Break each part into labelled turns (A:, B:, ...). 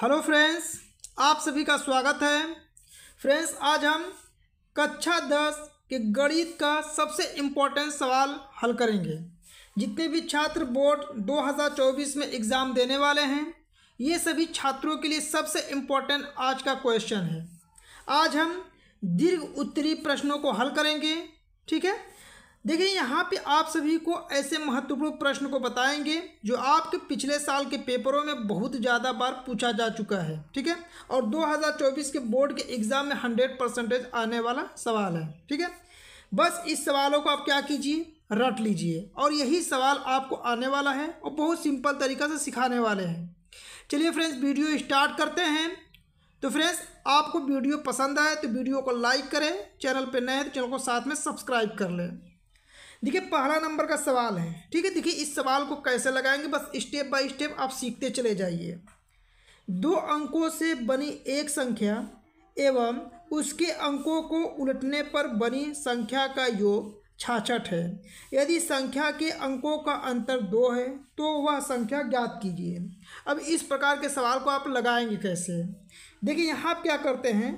A: hello friends आप सभी का स्वागत है फ्रेंड्स आज हम कक्षा दस के गणित का सबसे इम्पोर्टेंट सवाल हल करेंगे जितने भी छात्र बोर्ड 2024 में एग्ज़ाम देने वाले हैं ये सभी छात्रों के लिए सबसे इम्पोर्टेंट आज का क्वेश्चन है आज हम दीर्घ उत्तरी प्रश्नों को हल करेंगे ठीक है देखिए यहाँ पे आप सभी को ऐसे महत्वपूर्ण प्रश्न को बताएंगे जो आपके पिछले साल के पेपरों में बहुत ज़्यादा बार पूछा जा चुका है ठीक है और 2024 के बोर्ड के एग्ज़ाम में 100 परसेंटेज आने वाला सवाल है ठीक है बस इस सवालों को आप क्या कीजिए रट लीजिए और यही सवाल आपको आने वाला है और बहुत सिंपल तरीका से सिखाने वाले हैं चलिए फ्रेंड्स वीडियो स्टार्ट करते हैं तो फ्रेंड्स आपको वीडियो पसंद आए तो वीडियो को लाइक करें चैनल पर नए तो चैनल को साथ में सब्सक्राइब कर लें देखिए पहला नंबर का सवाल है ठीक है देखिए इस सवाल को कैसे लगाएंगे बस स्टेप बाय स्टेप आप सीखते चले जाइए दो अंकों से बनी एक संख्या एवं उसके अंकों को उलटने पर बनी संख्या का योग छाछठ है यदि संख्या के अंकों का अंतर दो है तो वह संख्या ज्ञात कीजिए अब इस प्रकार के सवाल को आप लगाएंगे कैसे देखिए यहाँ आप क्या करते हैं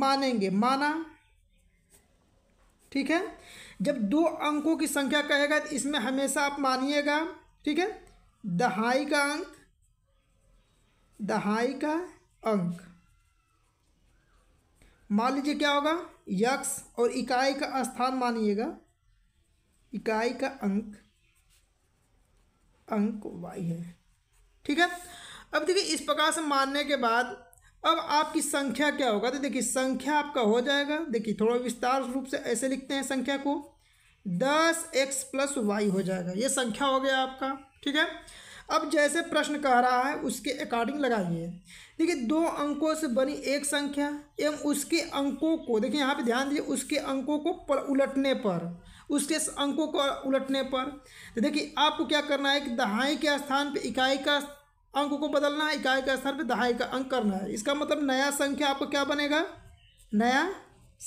A: मानेंगे माना ठीक है जब दो अंकों की संख्या कहेगा तो इसमें हमेशा आप मानिएगा ठीक है दहाई का अंक दहाई का अंक मान लीजिए क्या होगा यक्ष और इकाई का स्थान मानिएगा इकाई का अंक अंक वाई है ठीक है अब देखिए इस प्रकार से मानने के बाद अब आपकी संख्या क्या होगा तो देखिए संख्या आपका हो जाएगा देखिए थोड़ा विस्तार रूप से ऐसे लिखते हैं संख्या को दस एक्स प्लस वाई हो जाएगा ये संख्या हो गया आपका ठीक है अब जैसे प्रश्न कह रहा है उसके अकॉर्डिंग लगाइए देखिए दो अंकों से बनी एक संख्या एवं उसके अंकों को देखिए यहाँ पे ध्यान दीजिए उसके अंकों को पर उलटने पर उसके अंकों को उलटने पर तो देखिए आपको क्या करना है कि दहाई के स्थान पे इकाई का अंक को बदलना है इकाई का स्थान पर दहाई का अंक करना है इसका मतलब नया संख्या आपको क्या बनेगा नया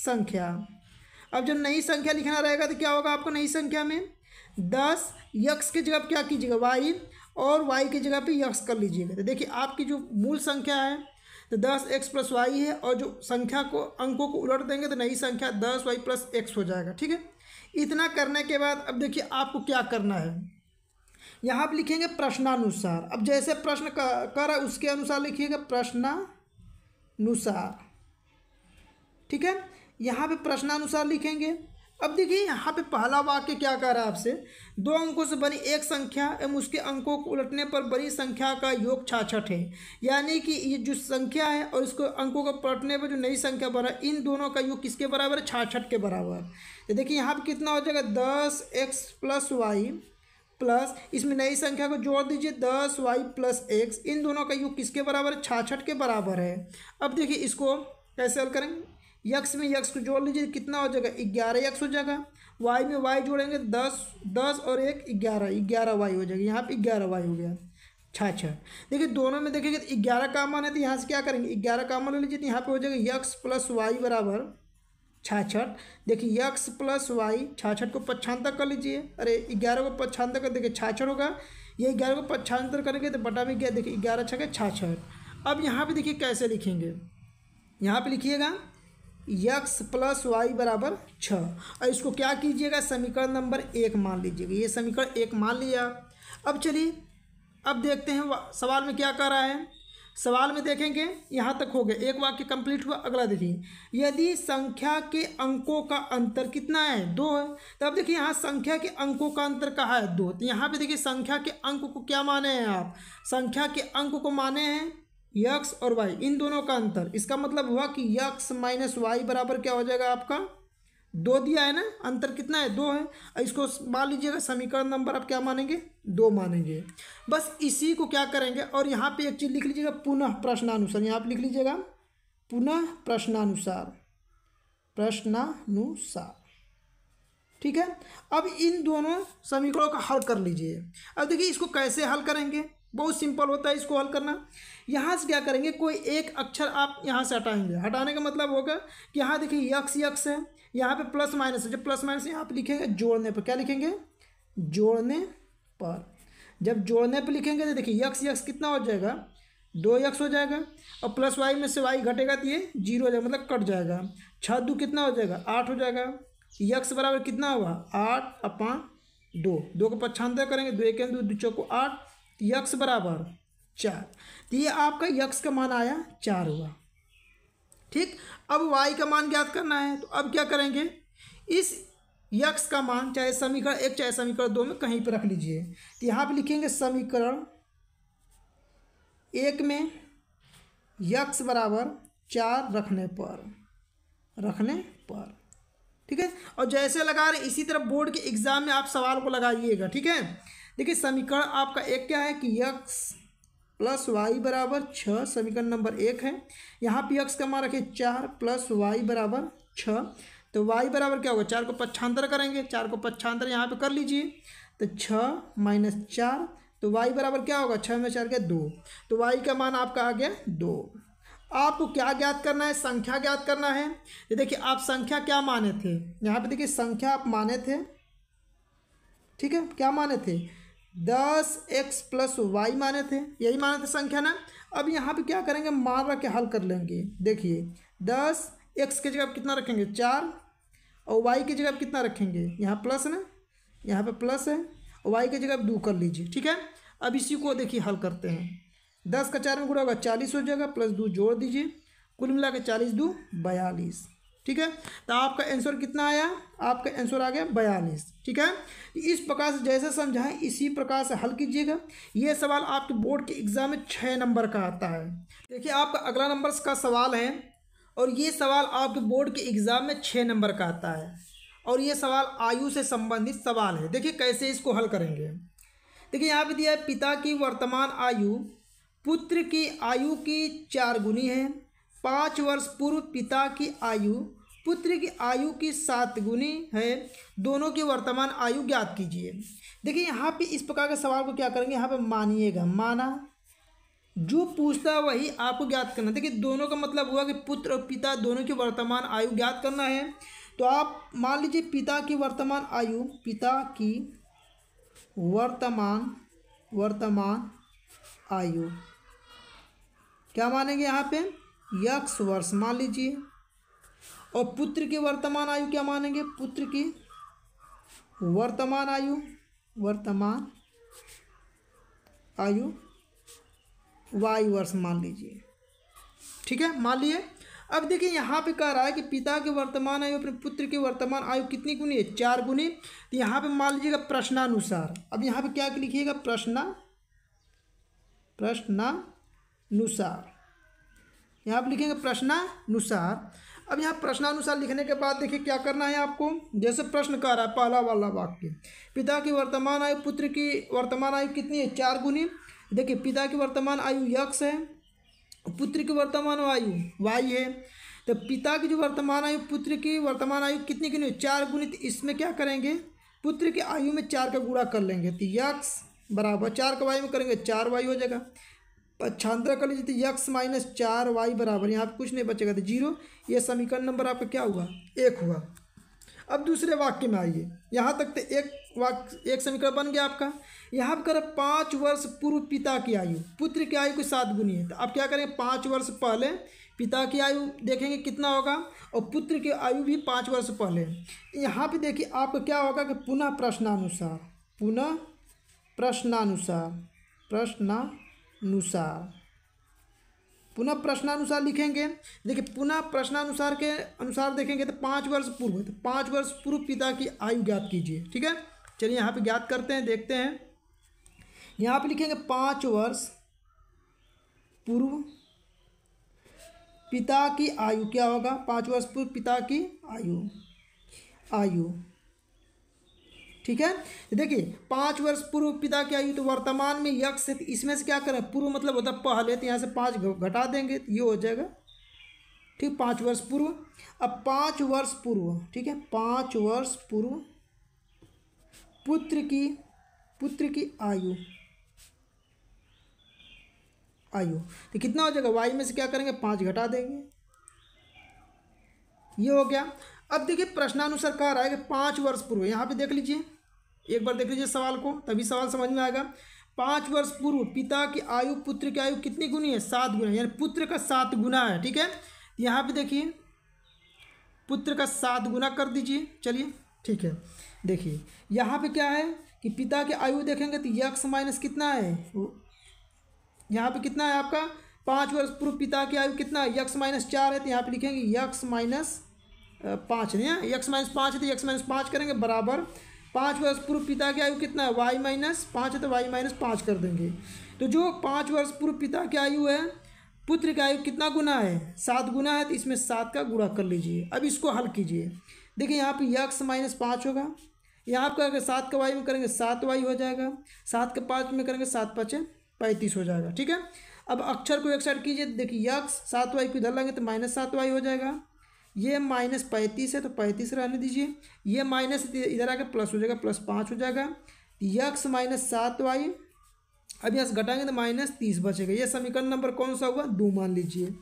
A: संख्या अब जब नई संख्या लिखना रहेगा तो क्या होगा आपको नई संख्या में दस यक्स की जगह पर क्या कीजिएगा वाई और वाई की जगह पे यक्स कर लीजिएगा तो देखिए आपकी जो मूल संख्या है तो दस एक्स प्लस वाई है और जो संख्या को अंकों को उलट देंगे तो नई संख्या दस वाई प्लस एक्स हो जाएगा ठीक है इतना करने के बाद अब देखिए आपको क्या करना है यहाँ पर लिखेंगे प्रश्नानुसार अब जैसे प्रश्न कर है उसके अनुसार लिखिएगा प्रश्नानुसार ठीक है यहाँ पे प्रश्नानुसार लिखेंगे अब देखिए यहाँ पे पहला वाक्य क्या कह रहा है आपसे दो अंकों से बनी एक संख्या एवं उसके अंकों को उलटने पर बड़ी संख्या का योग छाछठ है यानी कि ये जो संख्या है और इसको अंकों को पलटने पर जो नई संख्या बना इन दोनों का योग किसके बराबर है छाछठ के बराबर तो देखिए यहाँ पर कितना हो जाएगा दस एक्स प्लस वाई प्लस इसमें नई संख्या को जोड़ दीजिए दस वाई प्लस एक्स इन दोनों का योग किसके बराबर है छाछठ के बराबर है अब देखिए इसको कैसे हल करेंगे यक्स में यक्स को जोड़ लीजिए कितना हो जाएगा ग्यारह यक्स हो जाएगा वाई में वाई जोड़ेंगे दस दस और एक ग्यारह ग्यारह वाई हो जाएगा यहाँ पे ग्यारह वाई हो गया छाछठ देखिए दोनों में देखेंगे तो ग्यारह का मान है तो यहाँ से क्या करेंगे ग्यारह का मान ले लीजिए तो यहाँ पे हो जाएगा यक्स प्लस वाई बराबर छाछठ देखिए यक्स प्लस वाई छाछठ को पच्छांतर कर लीजिए अरे ग्यारह को पच्छांतर कर देखिए छाछठ होगा ये ग्यारह को पच्छांतर करेंगे तो बटा में गया देखिए ग्यारह छः छाछठ अब यहाँ पे देखिए कैसे लिखेंगे यहाँ पे लिखिएगा यक्स प्लस वाई बराबर छः और इसको क्या कीजिएगा समीकरण नंबर एक मान लीजिएगा ये समीकरण एक मान लिया अब चलिए अब देखते हैं सवाल में क्या कर रहा है सवाल में देखेंगे यहाँ तक हो गया एक वाक्य कंप्लीट हुआ अगला देखिए यदि संख्या के अंकों का अंतर कितना है दो है तब तो देखिए यहाँ संख्या के अंकों का अंतर कहा है दो तो यहाँ पे देखिए संख्या के अंक को क्या माने हैं आप संख्या के अंक को माने हैं यक्स और वाई इन दोनों का अंतर इसका मतलब हुआ कि यक्स माइनस वाई बराबर क्या हो जाएगा आपका दो दिया है ना अंतर कितना है दो है इसको मान लीजिएगा समीकरण नंबर आप क्या मानेंगे दो मानेंगे बस इसी को क्या करेंगे और यहाँ पे एक चीज़ लिख लीजिएगा पुनः प्रश्नानुसार यहाँ आप लिख लीजिएगा पुनः प्रश्नानुसार प्रश्नानुसार ठीक है अब इन दोनों समीकरणों का हल कर लीजिए अब देखिए इसको कैसे हल करेंगे बहुत सिंपल होता है इसको हल करना यहाँ से क्या करेंगे कोई एक अक्षर आप यहाँ से हटाएंगे हटाने का मतलब होगा कि यहाँ देखिए यक्स यक्स है यहाँ पे प्लस माइनस है जब प्लस माइनस यहाँ पे लिखेंगे जोड़ने पर क्या लिखेंगे जोड़ने पर जब जोड़ने पर लिखेंगे तो देखिए यक्स यक्स कितना हो जाएगा दो यक्स हो जाएगा और प्लस वाई में से वाई घटेगा तो ये जीरो हो जाएगा मतलब कट जाएगा छः दो कितना हो जाएगा आठ हो जाएगा यक्स बराबर कितना होगा आठ अपा दो दो को पक्षांतर करेंगे दो एक दो दो चौको आठ यक्स बराबर चार तो ये आपका यक्स का मान आया चार हुआ ठीक अब वाई का मान ज्ञात करना है तो अब क्या करेंगे इस यक्स का मान चाहे समीकरण एक चाहे समीकरण दो में कहीं पर रख लीजिए तो यहाँ पर लिखेंगे समीकरण एक में यक्स बराबर चार रखने पर रखने पर ठीक है और जैसे लगा रहे इसी तरह बोर्ड के एग्ज़ाम में आप सवाल को लगाइएगा ठीक है देखिए समीकरण आपका एक क्या है कि यक्स प्लस वाई बराबर छः समीकरण नंबर एक है यहाँ पे यक्स का मान रखिए चार प्लस वाई बराबर छः तो वाई बराबर क्या होगा चार को पच्छांतर करेंगे चार को पच्छांतर यहाँ पे कर लीजिए तो छः माइनस चार तो वाई बराबर क्या होगा छः में चार गया दो तो वाई का मान आपका आ गया दो आपको क्या ज्ञात करना है संख्या ज्ञात करना है ये देखिए आप संख्या क्या माने थे यहाँ पे देखिए संख्या आप माने थे ठीक है क्या माने थे दस एक्स प्लस वाई माने थे यही माने थे संख्या ना अब यहाँ पे क्या करेंगे मान रख के हल कर लेंगे देखिए दस एक्स की जगह आप कितना रखेंगे चार और वाई की जगह आप कितना रखेंगे यहाँ प्लस है ना यहाँ पे प्लस है और वाई की जगह आप दो कर लीजिए ठीक है अब इसी को देखिए हल करते हैं दस का चार में गुड़ा होगा चालीस हो जाएगा प्लस दो जोड़ दीजिए कुल मिला के चालीस दो बयालीस ठीक है तो आपका आंसर कितना आया आपका आंसर आ गया बयालीस ठीक है तो इस प्रकार से जैसे समझाएं इसी प्रकार से हल कीजिएगा ये सवाल आपके बोर्ड के एग्ज़ाम में छः नंबर का आता है देखिए आपका अगला नंबर का सवाल है और ये सवाल आपके बोर्ड के एग्ज़ाम में छः नंबर का आता है और ये सवाल आयु से संबंधित सवाल है देखिए कैसे इसको हल करेंगे देखिए यहाँ पे दिया है पिता की वर्तमान आयु पुत्र की आयु की चार गुनी है पाँच वर्ष पूर्व पिता की आयु पुत्र की आयु की सात गुनी है दोनों की वर्तमान आयु ज्ञात कीजिए देखिए यहाँ पे इस प्रकार के सवाल को क्या करेंगे यहाँ पे मानिएगा माना जो पूछता है वही आपको ज्ञात करना देखिए दोनों का मतलब हुआ कि पुत्र और पिता दोनों की वर्तमान आयु ज्ञात करना है तो आप मान लीजिए पिता की वर्तमान आयु पिता की वर्तमान वर्तमान आयु क्या मानेंगे यहाँ पे यक्ष वर्ष मान लीजिए और पुत्र की वर्तमान आयु क्या मानेंगे पुत्र की वर्तमान आयु वर्तमान आयु वायु वर्ष मान लीजिए ठीक है मान लिए अब देखिए यहाँ पे कह रहा है कि पिता के वर्तमान आयु अपने पुत्र की वर्तमान आयु कितनी गुनी है चार गुनी तो यहाँ पे मान लीजिएगा प्रश्नानुसार अब यहाँ पे क्या लिखिएगा प्रश्न प्रश्नानुसार यहाँ पर लिखेंगे प्रश्नानुसार अब यहाँ प्रश्नानुसार लिखने के बाद देखिए क्या करना है आपको जैसे प्रश्न कह रहा है पहला वाला वाक्य पिता की वर्तमान आयु पुत्र की वर्तमान आयु कितनी है चार गुनी देखिए पिता की वर्तमान आयु यक्ष है पुत्र की वर्तमान आयु वायु है तो पिता की जो वर्तमान आयु पुत्र की वर्तमान आयु कितनी गुनी चार गुनी तो इसमें क्या करेंगे पुत्र की आयु में चार का गुणा कर लेंगे तो यक्ष बराबर चार का वायु में करेंगे चार वायु हो जाएगा पक्षांतर कर लीजिए तो यक्स माइनस चार वाई बराबर यहाँ पर कुछ नहीं बचेगा तो जीरो ये समीकरण नंबर आपका क्या हुआ एक हुआ अब दूसरे वाक्य में आइए यहाँ तक तो एक वाक्य एक समीकरण बन गया आपका यहाँ पर करें पाँच वर्ष पूर्व पिता की आयु पुत्र की आयु को सात गुनी है तो आप क्या करेंगे पाँच वर्ष पहले पिता की आयु देखेंगे कितना होगा और पुत्र की आयु भी पाँच वर्ष पहले यहाँ पर देखिए आपका क्या होगा कि पुनः प्रश्नानुसार पुनः प्रश्नानुसार प्रश्ना प्रश्नानुसार पुनः प्रश्नानुसार लिखेंगे देखिए पुनः प्रश्नानुसार के अनुसार देखेंगे तो पाँच वर्ष पूर्व तो पाँच वर्ष पूर्व पिता की आयु ज्ञात कीजिए ठीक है चलिए यहाँ पे ज्ञात करते हैं देखते हैं यहाँ पे लिखेंगे पाँच वर्ष पूर्व पिता की आयु क्या होगा पाँच वर्ष पूर्व पिता की आयु आयु ठीक है देखिए पाँच वर्ष पूर्व पिता की आयु तो वर्तमान में यक्ष है इसमें से क्या करें पूर्व मतलब होता है पहले तो यहाँ से पाँच घटा देंगे तो ये हो जाएगा ठीक पाँच वर्ष पूर्व अब पाँच वर्ष पूर्व ठीक है पाँच वर्ष पूर्व पुत्र की पुत्र की आयु आयु तो कितना हो जाएगा वायु में से क्या करेंगे पाँच घटा देंगे ये हो गया अब देखिए प्रश्नानुसार कह रहा है कि पाँच वर्ष पूर्व यहाँ पे देख लीजिए एक बार देख लीजिए सवाल को तभी सवाल समझ में आएगा पाँच वर्ष पूर्व पिता की आयु पुत्र की आयु कितनी गुनी है सात गुना यानी पुत्र का सात गुना है ठीक है यहाँ पे देखिए पुत्र का सात गुना कर दीजिए चलिए ठीक है देखिए यहाँ पे क्या है कि पिता की आयु देखेंगे तो यक्स माइनस कितना है यहाँ पे कितना है आपका पाँच वर्ष पूर्व पिता की आयु कितना है यक्स माइनस चार है तो यहाँ पे लिखेंगे यक्स माइनस पाँच है एक्स माइनस पाँच है तो एक्स माइनस पाँच करेंगे बराबर पाँच वर्ष पूर्व पिता की आयु कितना है वाई माइनस पाँच है तो वाई माइनस पाँच कर देंगे तो जो पाँच वर्ष पूर्व पिता की आयु है पुत्र की आयु कितना गुना है सात गुना है तो इसमें सात का गुणा कर लीजिए अब इसको हल कीजिए देखिए यहाँ पर यक्स माइनस पाँच होगा यहाँ पर अगर सात का वाई में करेंगे सात वाई हो जाएगा सात के पाँच में करेंगे सात पाँच पैंतीस हो जाएगा ठीक है अब अक्षर को एक साइड कीजिए देखिए यक्स सात वाई को इधर लाएंगे तो माइनस सात वाई हो जाएगा ये माइनस पैंतीस है तो पैंतीस रहने दीजिए ये माइनस इधर आके प्लस हो जाएगा प्लस पाँच हो जाएगा यक्स माइनस सात वाई अब यहाँ से घटाएंगे तो माइनस तीस बचेगा ये समीकरण नंबर कौन सा हुआ दो मान लीजिए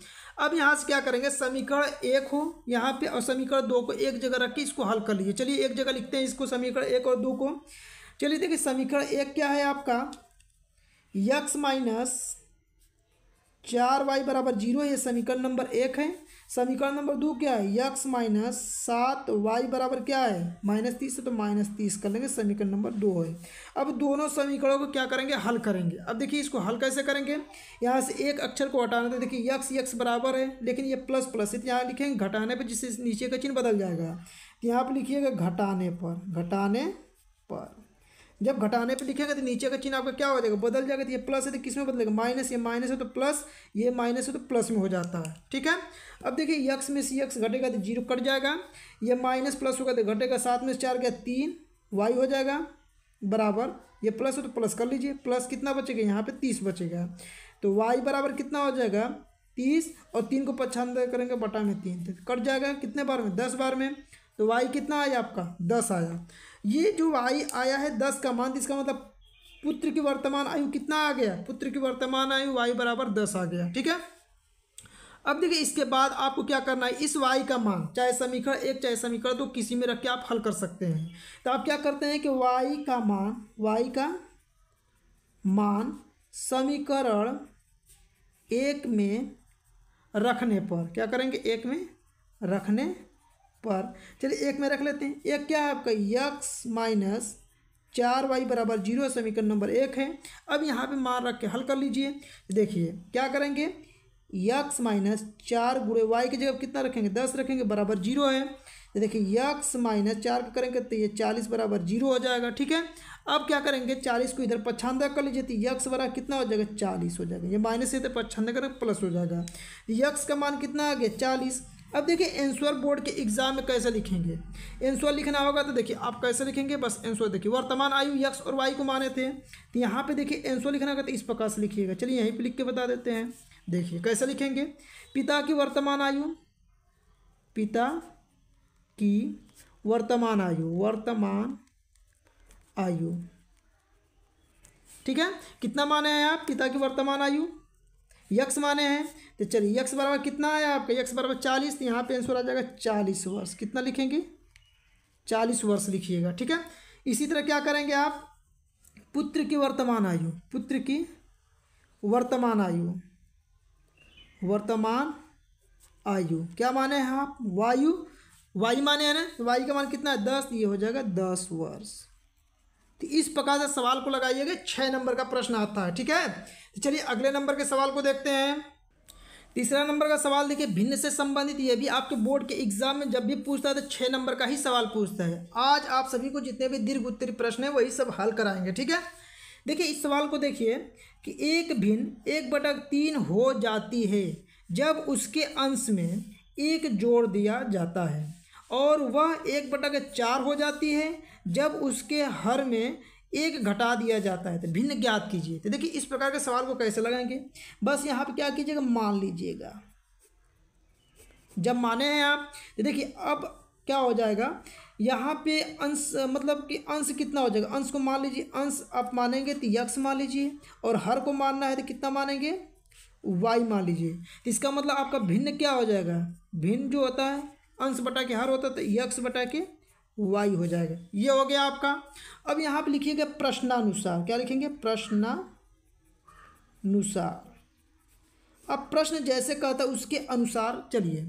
A: अब यहाँ से क्या करेंगे समीकरण एक हो यहाँ पे और समीकरण दो को एक जगह रख के इसको हल कर लीजिए चलिए एक जगह लिखते हैं इसको समीकरण एक और दो को चलिए देखिए समीकरण एक क्या है आपका यक्स माइनस चार वाई बराबर जीरो ये समीकरण नंबर एक है समीकरण नंबर दो क्या है यक्स माइनस सात वाई बराबर क्या है माइनस तीस है तो माइनस तीस कर लेंगे समीकरण नंबर दो है अब दोनों समीकरणों को क्या करेंगे हल करेंगे अब देखिए इसको हल कैसे करेंगे यहाँ से एक अक्षर को हटाना तो देखिए यक्स यक्स बराबर है लेकिन ये प्लस प्लस है तो यहाँ लिखेंगे घटाने पर जिससे नीचे का चिन्ह बदल जाएगा तो यहाँ पर लिखिएगा घटाने पर घटाने पर जब घटाने पे लिखेगा तो नीचे का चिन्ह आपका क्या हो जाएगा बदल जाएगा तो ये प्लस है तो किस में बदलेगा माइनस ये माइनस है तो प्लस ये माइनस है तो प्लस में हो जाता है ठीक है अब देखिए यक्स में सी यक्स घटेगा तो जीरो कट जाएगा ये माइनस प्लस होगा तो घटेगा सात में से चार गया तीन वाई हो जाएगा बराबर ये प्लस हो तो प्लस कर लीजिए प्लस कितना बचेगा यहाँ पर तीस बचेगा तो वाई बराबर कितना हो जाएगा तीस और तीन को पचानवे करेंगे बटा में तीन तो कट जाएगा कितने बार में दस बार में तो वाई कितना आया आपका दस आया ये जो आई आया है दस का मान इसका मतलब पुत्र की वर्तमान आयु कितना आ गया पुत्र की वर्तमान आयु वायु बराबर दस आ गया ठीक है अब देखिए इसके बाद आपको क्या करना है इस वाई का मान चाहे समीकरण एक चाहे समीकरण दो तो किसी में रख के आप हल कर सकते हैं तो आप क्या करते हैं कि वाई का मान वाई का मान समीकरण एक में रखने पर क्या करेंगे एक में रखने पर चलिए एक में रख लेते हैं एक क्या है आपका यक्स माइनस चार वाई बराबर जीरो समीकरण नंबर एक है अब यहाँ पे मार रख के हल कर लीजिए देखिए क्या करेंगे यक्स माइनस चार गुड़े वाई की जगह कितना रखेंगे दस रखेंगे बराबर जीरो है तो देखिए यक्स माइनस चार का करेंगे तो ये चालीस बराबर जीरो हो जाएगा ठीक है अब क्या करेंगे चालीस को इधर पछांदा कर लीजिए तो यक्स बराबर कितना हो जाएगा चालीस हो जाएगा ये माइनस से इधर पछांदा करेंगे प्लस हो जाएगा यक्स का मान कितना आ गया चालीस अब देखिए एंसुअर बोर्ड के एग्जाम में कैसे लिखेंगे एंसुअर लिखना होगा तो देखिए आप कैसे लिखेंगे बस एंसुअर देखिए वर्तमान आयु यक्स और वाई को माने थे तो यहाँ पे देखिए एंसुअर लिखना होगा तो इस प्रकार से लिखिएगा चलिए यहीं पे लिख के बता देते हैं देखिए कैसे लिखेंगे पिता की वर्तमान आयु पिता की वर्तमान आयु वर्तमान आयु ठीक है कितना माने हैं आप पिता की वर्तमान आयु यक्स माने हैं तो चलिए यक्स बराबर कितना आया आपका यक्स बराबर चालीस तो यहाँ पे आंसर आ जाएगा चालीस वर्ष कितना लिखेंगे चालीस वर्ष लिखिएगा ठीक है इसी तरह क्या करेंगे आप पुत्र की वर्तमान आयु पुत्र की वर्तमान आयु वर्तमान आयु क्या माने हैं आप वायु वायु माने हैं ना वायु का मान कितना है दस ये हो जाएगा दस वर्ष तो इस प्रकार से सवाल को लगाइएगा छः नंबर का प्रश्न आता है ठीक है तो चलिए अगले नंबर के सवाल को देखते हैं तीसरा नंबर का सवाल देखिए भिन्न से संबंधित ये भी आपके बोर्ड के एग्जाम में जब भी पूछता है तो छः नंबर का ही सवाल पूछता है आज आप सभी को जितने भी दीर्घ उत्तरी प्रश्न है वही सब हल कराएंगे ठीक है देखिए इस सवाल को देखिए कि एक भिन्न एक बटक तीन हो जाती है जब उसके अंश में एक जोड़ दिया जाता है और वह एक बटक चार हो जाती है जब उसके हर में एक घटा दिया जाता है तो भिन्न ज्ञात कीजिए तो देखिए इस प्रकार के सवाल को कैसे लगाएंगे बस यहाँ पे क्या कीजिएगा मान लीजिएगा जब माने हैं आप तो देखिए अब क्या हो जाएगा यहाँ पे अंश मतलब कि अंश कितना हो जाएगा अंश को मान लीजिए अंश आप मानेंगे तो यक्ष मान लीजिए और हर को मानना है तो कितना मानेंगे वाई मान लीजिए तो इसका मतलब आपका भिन्न क्या हो जाएगा भिन्न जो होता है अंश बटा के हर होता है तो यक्ष बटा के वाई हो जाएगा ये हो गया आपका अब यहाँ पे लिखिएगा प्रश्नानुसार क्या लिखेंगे प्रश्नानुसार अब प्रश्न जैसे कहता है उसके अनुसार चलिए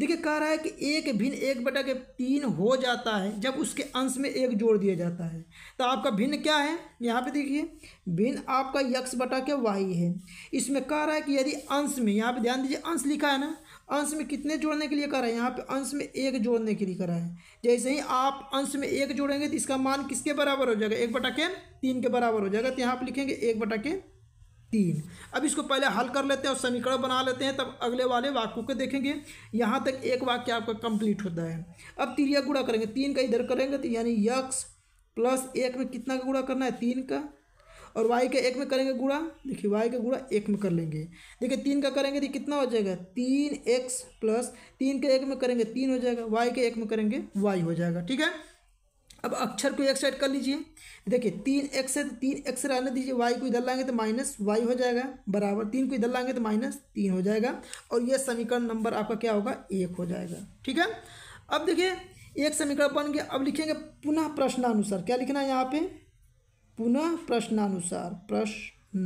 A: देखिए कह रहा है कि एक भिन्न एक बटा के तीन हो जाता है जब उसके अंश में एक जोड़ दिया जाता है तो आपका भिन्न क्या है यहाँ पे देखिए भिन्न आपका यक्स बटा के वाई है इसमें कह रहा है कि यदि अंश में यहाँ पे ध्यान दीजिए अंश लिखा है ना अंश में कितने जोड़ने के लिए करा है यहाँ पे अंश में एक जोड़ने के लिए करा है जैसे ही आप अंश में एक जोड़ेंगे तो इसका मान किसके बराबर हो जाएगा एक बटा के तीन के बराबर हो जाएगा तो यहाँ पर लिखेंगे एक बटा के तीन अब इसको पहले हल कर लेते हैं और समीकरण बना लेते हैं तब अगले वाले वाक्यों को देखेंगे यहाँ तक एक वाक्य आपका कंप्लीट होता है अब तिरिया गुड़ा करेंगे तीन का इधर करेंगे तो यानी यक्स प्लस एक में कितना का गुड़ा करना है तीन का और वाई के एक में करेंगे गुड़ा देखिए वाई का गुड़ा एक में कर लेंगे देखिए तीन का करेंगे तो कितना हो जाएगा तीन एक्स प्लस तीन के एक में करेंगे तीन हो जाएगा वाई के एक में करेंगे वाई हो जाएगा ठीक है अब अक्षर को एक साइड कर लीजिए देखिए तीन एक्स है तो तीन एक्स रहने दीजिए वाई को इधर लाएंगे तो माइनस वाई हो जाएगा बराबर तीन को इधर लाएंगे तो माइनस तीन हो जाएगा और यह समीकरण नंबर आपका क्या होगा एक हो जाएगा ठीक है अब देखिए एक समीकरण बन गया अब लिखेंगे पुनः प्रश्नानुसार क्या लिखना है यहाँ पे पुनः प्रश्नानुसार प्रश्नानुसार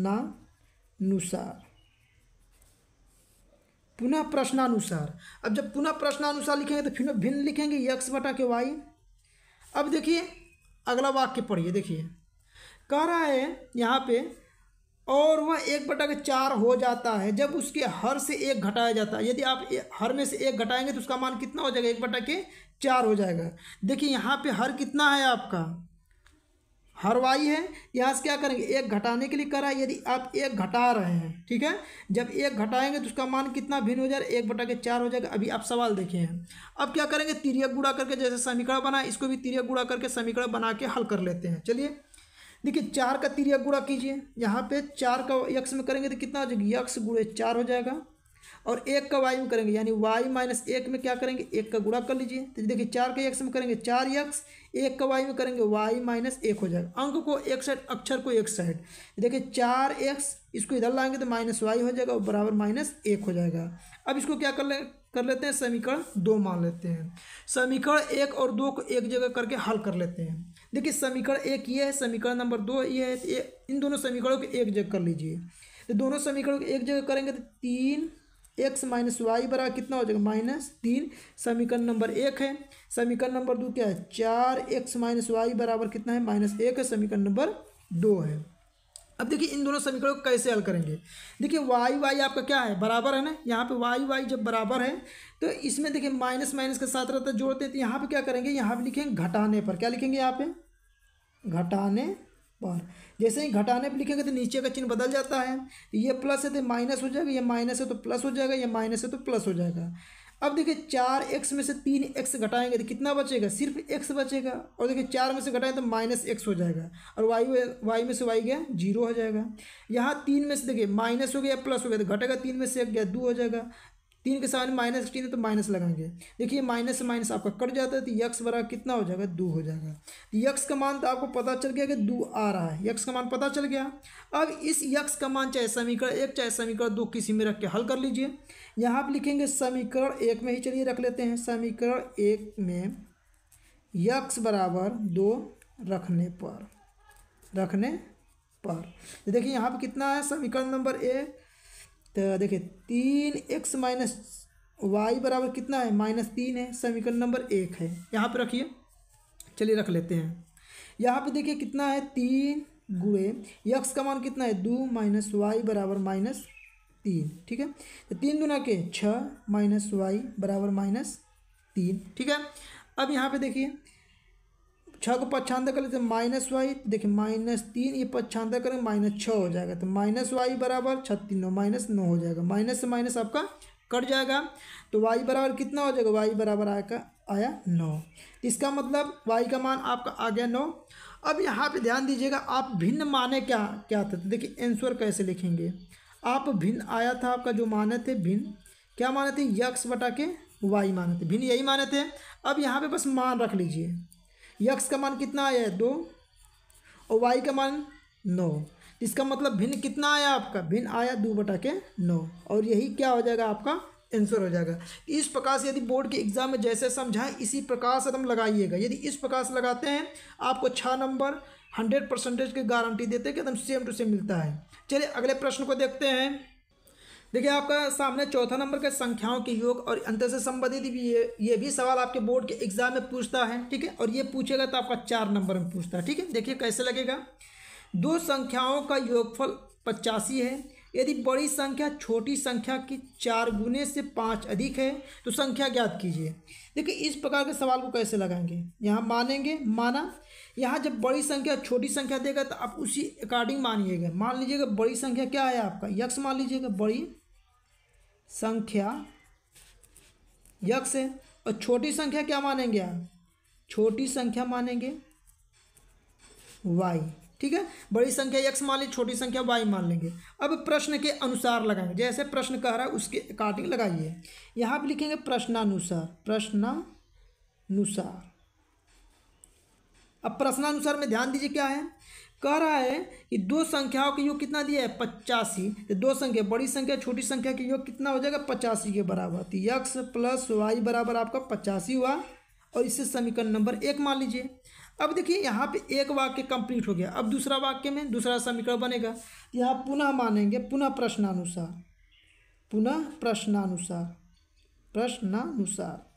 A: पुनः प्रश्नानुसार अब जब पुनः प्रश्नानुसार लिखेंगे तो फिर में भिन्न लिखेंगे यक्स बटा के वाई अब देखिए अगला वाक्य पढ़िए देखिए कह रहा है यहाँ पे और वह एक बटा के चार हो जाता है जब उसके हर से एक घटाया जाता है यदि आप हर में से एक घटाएंगे तो उसका मान कितना हो जाएगा एक बटा के चार हो जाएगा देखिए यहाँ पे हर कितना है आपका हरवाई है यहाँ से क्या करेंगे एक घटाने के लिए करा यदि आप एक घटा रहे हैं ठीक है जब एक घटाएंगे तो उसका मान कितना भिन्न हो जाएगा एक बटा के चार हो जाएगा अभी आप सवाल देखे हैं अब क्या करेंगे तिरियक गुड़ा करके जैसे समीकरण बना इसको भी तिरियक गुड़ा करके समीकरण बना के हल कर लेते हैं चलिए देखिए चार का तिरियक गुड़ा कीजिए यहाँ पे चार का यक्ष में करेंगे तो कितना हो जाएगा यक्ष गुड़े चार हो जाएगा और एक का वाई में करेंगे यानी वाई माइनस एक में क्या करेंगे एक का गुणा कर लीजिए तो देखिए चार के एक्स में करेंगे चार एक्स एक का वाई में करेंगे वाई माइनस एक हो जाएगा अंक को एक साइड अक्षर को एक साइड तो देखिए चार एक्स इसको इधर लाएंगे तो माइनस वाई हो जाएगा और बराबर माइनस एक हो जाएगा अब इसको क्या कर ले कर लेते हैं समीकरण दो मान लेते हैं समीकरण एक और दो को एक जगह करके हल कर लेते हैं देखिए समीकरण एक ये है समीकरण नंबर दो ये है तो इन दोनों समीकरणों को एक जगह कर लीजिए तो दोनों समीकरणों को एक जगह करेंगे तो तीन एक्स माइनस वाई बराबर कितना हो जाएगा माइनस तीन समीकरण नंबर एक है समीकरण नंबर दो क्या है चार एक्स माइनस वाई बराबर कितना है माइनस एक है समीकरण नंबर दो है अब देखिए इन दोनों समीकरणों को कैसे हल करेंगे देखिए वाई वाई आपका क्या है बराबर है ना यहाँ पे वाई वाई जब बराबर है तो इसमें देखिए माइनस माइनस के साथ रहता जोड़ते हैं तो यहाँ पर क्या करेंगे यहाँ पर लिखेंगे घटाने पर क्या लिखेंगे यहाँ पे घटाने बार जैसे ही घटाने पर लिखेंगे तो नीचे का चिन्ह बदल जाता है तो ये प्लस है तो माइनस हो जाएगा ये माइनस है तो प्लस हो जाएगा ये माइनस है तो प्लस हो जाएगा अब देखिए चार एक्स में से तीन एक्स घटाएंगे तो कितना बचेगा सिर्फ एक्स बचेगा और देखिए चार में से घटाएं तो माइनस एक्स हो जाएगा और वाई वाई में से वाई गया जीरो हो जाएगा यहाँ तीन में से देखिए माइनस हो गया प्लस हो गया तो घटेगा तीन में से एक गया दो हो जाएगा तीन के सामने माइनस है तो माइनस लगाएंगे देखिए माइनस से माइनस आपका कट जाता है तो यक्स बराबर कितना हो जाएगा दो हो जाएगा तो यक्स का मान तो आपको पता चल गया कि दो आ रहा है यक्स का मान पता चल गया अब इस यक्स का मान चाहे समीकरण एक चाहे समीकरण दो किसी में रख के हल कर लीजिए यहाँ आप लिखेंगे समीकरण एक में ही चलिए रख लेते हैं समीकरण एक में यक्स बराबर दो रखने पर रखने पर तो देखिए यहाँ पर कितना है समीकरण नंबर एक तो देखिए तीन एक्स माइनस वाई बराबर कितना है माइनस तीन है समीकरण नंबर एक है यहाँ पर रखिए चलिए रख लेते हैं यहाँ पे देखिए कितना है तीन गुड़े यक्स का मान कितना है दो माइनस वाई बराबर माइनस तीन ठीक है तो तीन दुना के छः माइनस वाई बराबर माइनस तीन ठीक है अब यहाँ पे देखिए छः को पक्षांतर कर लेते हैं माइनस वाई देखिए माइनस तीन ये पक्षांतर करेंगे माइनस छः हो जाएगा तो माइनस वाई बराबर छत्तीस नौ माइनस नौ हो जाएगा माइनस से माइनस आपका कट जाएगा तो वाई बराबर कितना हो जाएगा वाई बराबर आया आया नौ इसका मतलब वाई का मान आपका आ गया नौ अब यहाँ पर ध्यान दीजिएगा आप भिन्न माने क्या क्या थे तो देखिए एंसर कैसे लिखेंगे आप भिन्न आया था आपका जो माने थे भिन्न क्या माने थे यक्स बटा के वाई माने थे भिन्न यही माने थे अब यहाँ पे बस मान रख लीजिए यक्स का मान कितना आया है दो और वाई का मान नौ इसका मतलब भिन्न कितना आया आपका भिन्न आया दो बटा के नौ और यही क्या हो जाएगा आपका आंसर हो जाएगा इस प्रकार से यदि बोर्ड के एग्जाम में जैसे समझाएं इसी प्रकार से हम लगाइएगा यदि इस प्रकार से लगाते हैं आपको छः नंबर हंड्रेड परसेंटेज की गारंटी देते हैं कि एकदम सेम टू सेम मिलता है चलिए अगले प्रश्न को देखते हैं देखिए आपका सामने चौथा नंबर का संख्याओं के योग और अंतर से संबंधित भी ये ये भी सवाल आपके बोर्ड के एग्जाम में पूछता है ठीक है और ये पूछेगा तो आपका चार नंबर में पूछता है ठीक है देखिए कैसे लगेगा दो संख्याओं का योगफल पचासी है यदि बड़ी संख्या छोटी संख्या की चार गुने से पाँच अधिक है तो संख्या ज्ञात कीजिए देखिए इस प्रकार के सवाल को कैसे लगाएंगे यहाँ मानेंगे माना यहाँ जब बड़ी संख्या छोटी संख्या देगा तो आप उसी अकॉर्डिंग मानिएगा मान लीजिएगा बड़ी संख्या क्या है आपका यक्ष मान लीजिएगा बड़ी संख्या यक्ष और छोटी संख्या क्या मानेंगे आप छोटी संख्या मानेंगे वाई ठीक है बड़ी संख्या यक्ष मान ली छोटी संख्या वाई मान लेंगे अब प्रश्न के अनुसार लगाएंगे जैसे प्रश्न कह रहा है उसके अकॉर्डिंग लगाइए यहाँ पर लिखेंगे प्रश्नानुसार प्रश्नानुसार अब प्रश्नानुसार में ध्यान दीजिए क्या है कह रहा है कि दो संख्याओं के योग कितना दिया है पचासी तो दो संख्या बड़ी संख्या छोटी संख्या के योग कितना हो जाएगा पचासी के बराबर तो यक्स प्लस वाई बराबर आपका पचासी हुआ और इससे समीकरण नंबर एक मान लीजिए अब देखिए यहाँ पे एक वाक्य कंप्लीट हो गया अब दूसरा वाक्य में दूसरा समीकरण बनेगा यहाँ पुनः मानेंगे पुनः प्रश्नानुसार पुनः प्रश्नानुसार प्रश्नानुसार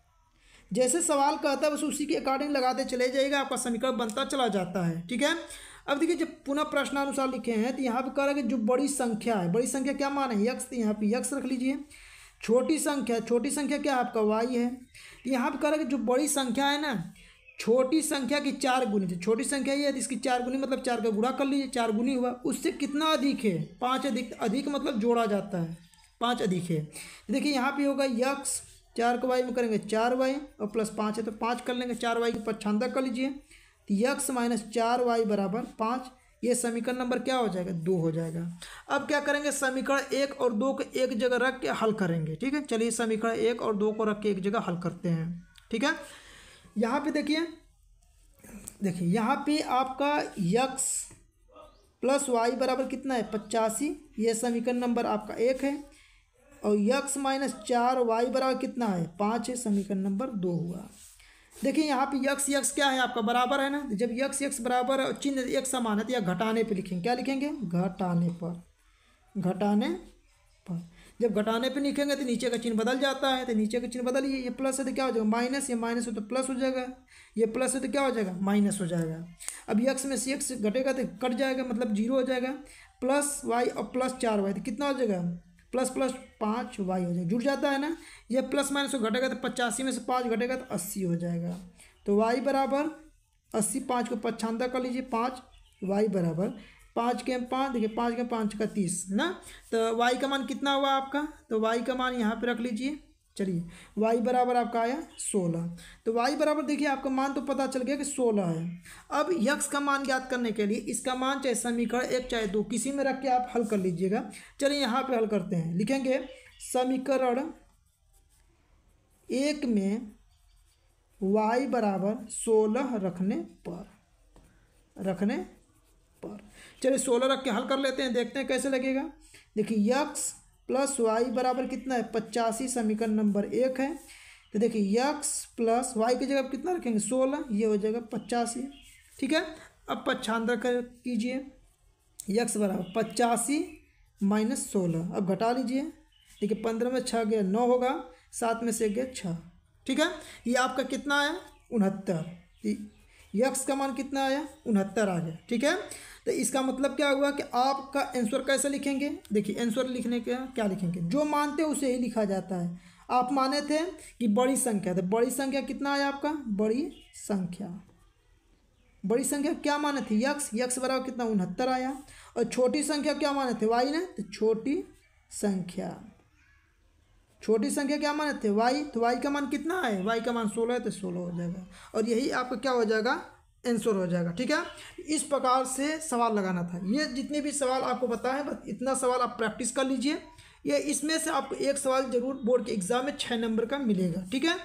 A: जैसे सवाल कहता है बस उसी के अकॉर्डिंग लगाते चले जाएगा आपका समीकरण बनता चला जाता है ठीक है अब देखिए जब पुनः प्रश्नानुसार लिखे हैं तो यहाँ पे कह रहा है कि जो बड़ी संख्या है बड़ी संख्या क्या माने यक्स तो यहाँ पे यक्स रख लीजिए छोटी संख्या छोटी संख्या क्या आपका वाई है तो यहाँ पर कह रहा है कि जो बड़ी संख्या है ना छोटी संख्या की चार गुनी तो छोटी संख्या ये है इसकी चार गुनी मतलब चार का गुणा कर लीजिए चार गुनी हुआ उससे कितना अधिक है पाँच अधिक अधिक मतलब जोड़ा जाता है पाँच अधिक है देखिए यहाँ पे होगा यक्स चार को वाई में करेंगे चार वाई और प्लस पाँच है तो पाँच कर लेंगे चार वाई की पच्छांदा कर लीजिए तो यक्स माइनस चार वाई बराबर पाँच ये समीकरण नंबर क्या हो जाएगा दो हो जाएगा अब क्या करेंगे समीकरण एक और दो को एक जगह रख के हल करेंगे ठीक है चलिए समीकरण एक और दो को रख के एक जगह हल करते हैं ठीक है यहाँ पे देखिए देखिए यहाँ पे आपका यक्स प्लस वाई बराबर कितना है पचासी ये समीकरण नंबर आपका एक है और यक्स माइनस चार वाई बराबर कितना है पाँच है समीकरण नंबर दो हुआ देखिए यहाँ पे यक्स यक्स क्या है आपका बराबर है ना जब यक्स यक्स बराबर है चिन्ह एक समान है तो यह घटाने पे लिखेंगे क्या लिखेंगे घटाने पर घटाने पर जब घटाने पे लिखेंगे तो नीचे का चिन्ह बदल जाता है तो नीचे का चिन्ह बदलिए ये प्लस है तो क्या हो जाएगा माइनस ये माइनस हो तो प्लस हो जाएगा ये प्लस है तो क्या हो जाएगा माइनस हो जाएगा अब यक्स में से यक्स घटेगा तो कट जाएगा मतलब जीरो हो जाएगा प्लस वाई और प्लस चार वाई तो कितना हो जाएगा प्लस प्लस पाँच वाई हो जाएगा जुड़ जाता है ना ये प्लस माइनस को घटेगा तो पचासी में से पाँच घटेगा तो अस्सी हो जाएगा तो वाई बराबर अस्सी पाँच को पच्छानता कर लीजिए पाँच वाई बराबर पाँच के पाँच देखिए पाँच के पाँच का तीस ना तो वाई का मान कितना हुआ आपका तो वाई का मान यहाँ पर रख लीजिए चलिए y बराबर आपका आया सोलह तो y बराबर देखिए आपका मान तो पता चल गया कि सोलह है अब यक्स का मान ज्ञात करने के लिए इसका मान चाहे समीकरण एक चाहे दो किसी में रख के आप हल कर लीजिएगा चलिए यहाँ पे हल करते हैं लिखेंगे समीकरण एक में y बराबर सोलह रखने पर रखने पर चलिए सोलह रख के हल कर लेते हैं देखते हैं कैसे लगेगा देखिए यक्स प्लस वाई बराबर कितना है पचासी समीकरण नंबर एक है तो देखिए यक्स प्लस वाई की जगह कितना रखेंगे सोलह ये हो जाएगा पचासी ठीक है अब पच्छांतर कर कीजिए यक्स बराबर पचासी माइनस सोलह अब घटा लीजिए देखिए पंद्रह में छः गया नौ होगा सात में से गया छः ठीक है ये आपका कितना आया उनहत्तर यक्स का मान कितना आया उनहत्तर आ गया ठीक है तो इसका मतलब क्या हुआ कि आपका आंसर कैसे लिखेंगे देखिए आंसर लिखने का क्या लिखेंगे जो मानते हैं उसे ही लिखा जाता है आप माने थे कि बड़ी संख्या तो बड़ी संख्या कितना आया आपका बड़ी संख्या बड़ी संख्या क्या माने थे यक्स यक्ष बराबर कितना उनहत्तर आया और छोटी संख्या क्या माने थे वाई ने तो छोटी संख्या छोटी संख्या क्या माने थे वाई तो वाई का मान कितना है वाई का मान सोलह है तो सोलह हो जाएगा और यही आपका क्या हो जाएगा आंसर हो जाएगा ठीक है इस प्रकार से सवाल लगाना था ये जितने भी सवाल आपको पता है बस इतना सवाल आप प्रैक्टिस कर लीजिए ये इसमें से आपको एक सवाल ज़रूर बोर्ड के एग्ज़ाम में छः नंबर का मिलेगा ठीक है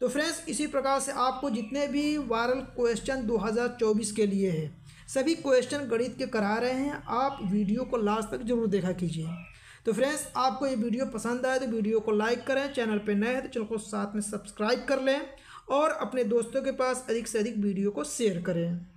A: तो फ्रेंड्स इसी प्रकार से आपको जितने भी वायरल क्वेश्चन 2024 के लिए है सभी क्वेश्चन गणित के करा रहे हैं आप वीडियो को लास्ट तक जरूर देखा कीजिए तो फ्रेंड्स आपको ये वीडियो पसंद आए तो वीडियो को लाइक करें चैनल पर नए हैं तो चैनल को साथ में सब्सक्राइब कर लें और अपने दोस्तों के पास अधिक से अधिक वीडियो को शेयर करें